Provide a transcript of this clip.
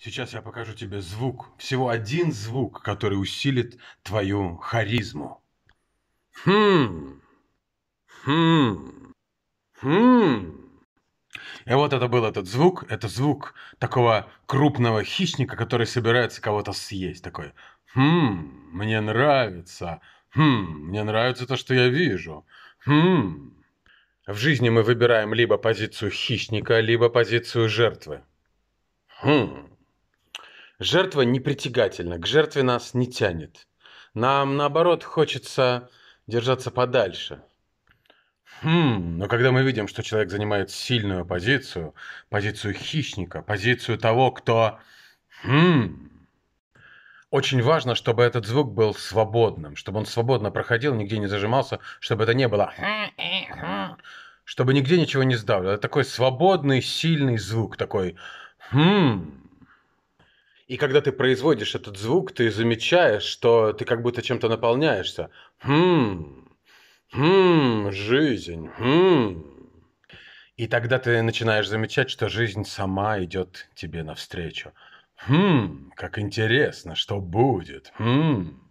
Сейчас я покажу тебе звук, всего один звук, который усилит твою харизму. Хм. Хм. Хм. И вот это был этот звук, это звук такого крупного хищника, который собирается кого-то съесть, такой. Хм, мне нравится. Хм, мне нравится то, что я вижу. Хм. В жизни мы выбираем либо позицию хищника, либо позицию жертвы. Хм. Жертва непритягательна, к жертве нас не тянет. Нам, наоборот, хочется держаться подальше. Хм, но когда мы видим, что человек занимает сильную позицию, позицию хищника, позицию того, кто... Хм, очень важно, чтобы этот звук был свободным, чтобы он свободно проходил, нигде не зажимался, чтобы это не было... Чтобы нигде ничего не сдавлено. Это такой свободный, сильный звук, такой... Хм... И когда ты производишь этот звук, ты замечаешь, что ты как будто чем-то наполняешься. Хм, хм, жизнь, хм. И тогда ты начинаешь замечать, что жизнь сама идет тебе навстречу. Хм, как интересно, что будет. Хм.